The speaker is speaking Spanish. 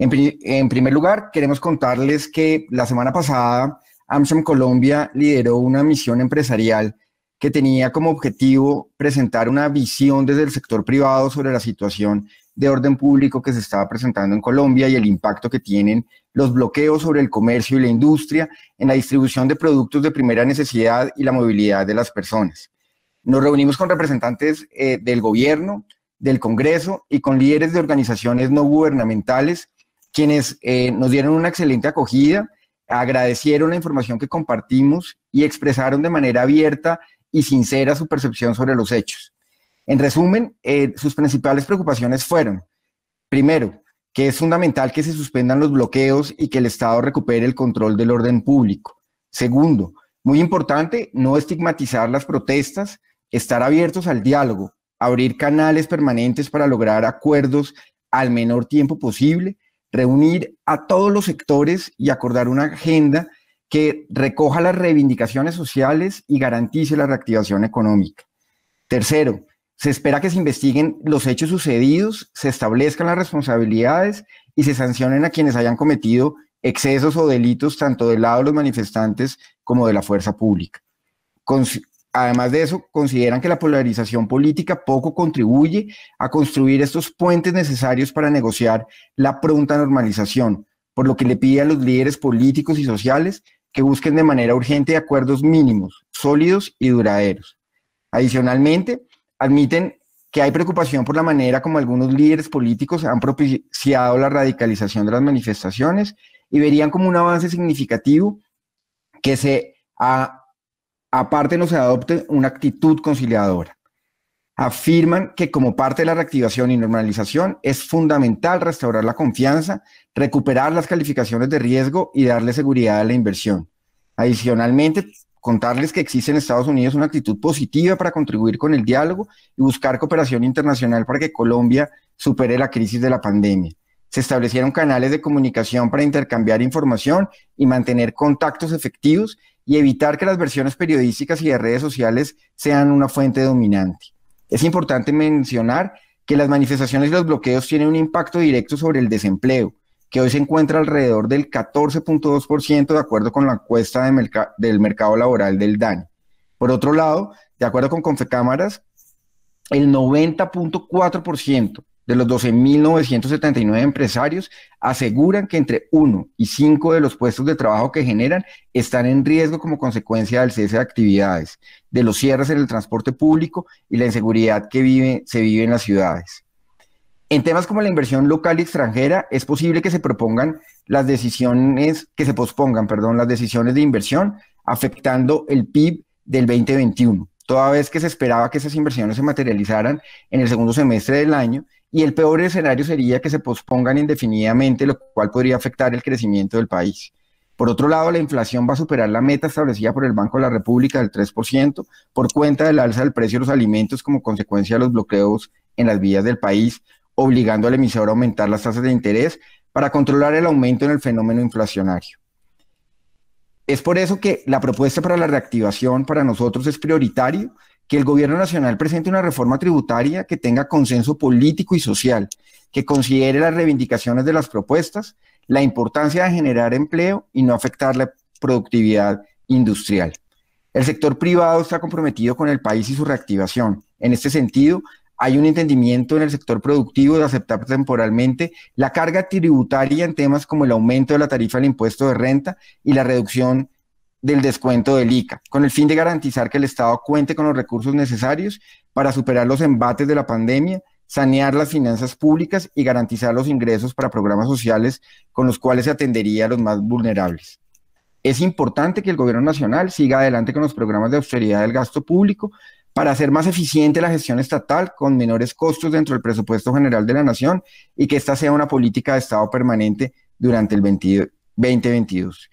En, primer lugar, queremos contarles que la semana pasada Amsterdam Colombia lideró una misión empresarial que tenía como objetivo presentar una visión desde el sector privado sobre la situación de orden público que se estaba presentando en Colombia y el impacto que tienen los bloqueos sobre el comercio y la industria en la distribución de productos de primera necesidad y la movilidad de las personas. Nos reunimos con representantes eh, del gobierno, del Congreso y con líderes de organizaciones no gubernamentales quienes eh, nos dieron una excelente acogida, agradecieron la información que compartimos y expresaron de manera abierta y sincera su percepción sobre los hechos. En resumen, eh, sus principales preocupaciones fueron, primero, que es fundamental que se suspendan los bloqueos y que el Estado recupere el control del orden público. Segundo, muy importante, no estigmatizar las protestas, estar abiertos al diálogo, abrir canales permanentes para lograr acuerdos al menor tiempo posible reunir a todos los sectores y acordar una agenda que recoja las reivindicaciones sociales y garantice la reactivación económica. Tercero, se espera que se investiguen los hechos sucedidos, se establezcan las responsabilidades y se sancionen a quienes hayan cometido excesos o delitos tanto del lado de los manifestantes como de la fuerza pública además de eso, consideran que la polarización política poco contribuye a construir estos puentes necesarios para negociar la pronta normalización, por lo que le pide a los líderes políticos y sociales que busquen de manera urgente acuerdos mínimos, sólidos y duraderos. Adicionalmente, admiten que hay preocupación por la manera como algunos líderes políticos han propiciado la radicalización de las manifestaciones y verían como un avance significativo que se ha Aparte no se adopte una actitud conciliadora. Afirman que como parte de la reactivación y normalización es fundamental restaurar la confianza, recuperar las calificaciones de riesgo y darle seguridad a la inversión. Adicionalmente, contarles que existe en Estados Unidos una actitud positiva para contribuir con el diálogo y buscar cooperación internacional para que Colombia supere la crisis de la pandemia. Se establecieron canales de comunicación para intercambiar información y mantener contactos efectivos y evitar que las versiones periodísticas y de redes sociales sean una fuente dominante. Es importante mencionar que las manifestaciones y los bloqueos tienen un impacto directo sobre el desempleo, que hoy se encuentra alrededor del 14.2% de acuerdo con la encuesta del mercado laboral del DAN. Por otro lado, de acuerdo con Confecámaras, el 90.4% de los 12.979 empresarios aseguran que entre 1 y 5 de los puestos de trabajo que generan están en riesgo como consecuencia del cese de actividades, de los cierres en el transporte público y la inseguridad que vive, se vive en las ciudades. En temas como la inversión local y extranjera, es posible que se propongan las decisiones, que se pospongan, perdón, las decisiones de inversión, afectando el PIB del 2021, toda vez que se esperaba que esas inversiones se materializaran en el segundo semestre del año y el peor escenario sería que se pospongan indefinidamente, lo cual podría afectar el crecimiento del país. Por otro lado, la inflación va a superar la meta establecida por el Banco de la República del 3% por cuenta del alza del precio de los alimentos como consecuencia de los bloqueos en las vías del país, obligando al emisor a aumentar las tasas de interés para controlar el aumento en el fenómeno inflacionario. Es por eso que la propuesta para la reactivación para nosotros es prioritario que el Gobierno Nacional presente una reforma tributaria que tenga consenso político y social, que considere las reivindicaciones de las propuestas, la importancia de generar empleo y no afectar la productividad industrial. El sector privado está comprometido con el país y su reactivación. En este sentido, hay un entendimiento en el sector productivo de aceptar temporalmente la carga tributaria en temas como el aumento de la tarifa del impuesto de renta y la reducción del descuento del ICA, con el fin de garantizar que el Estado cuente con los recursos necesarios para superar los embates de la pandemia, sanear las finanzas públicas y garantizar los ingresos para programas sociales con los cuales se atendería a los más vulnerables. Es importante que el Gobierno Nacional siga adelante con los programas de austeridad del gasto público para hacer más eficiente la gestión estatal con menores costos dentro del presupuesto general de la nación y que esta sea una política de Estado permanente durante el 2022.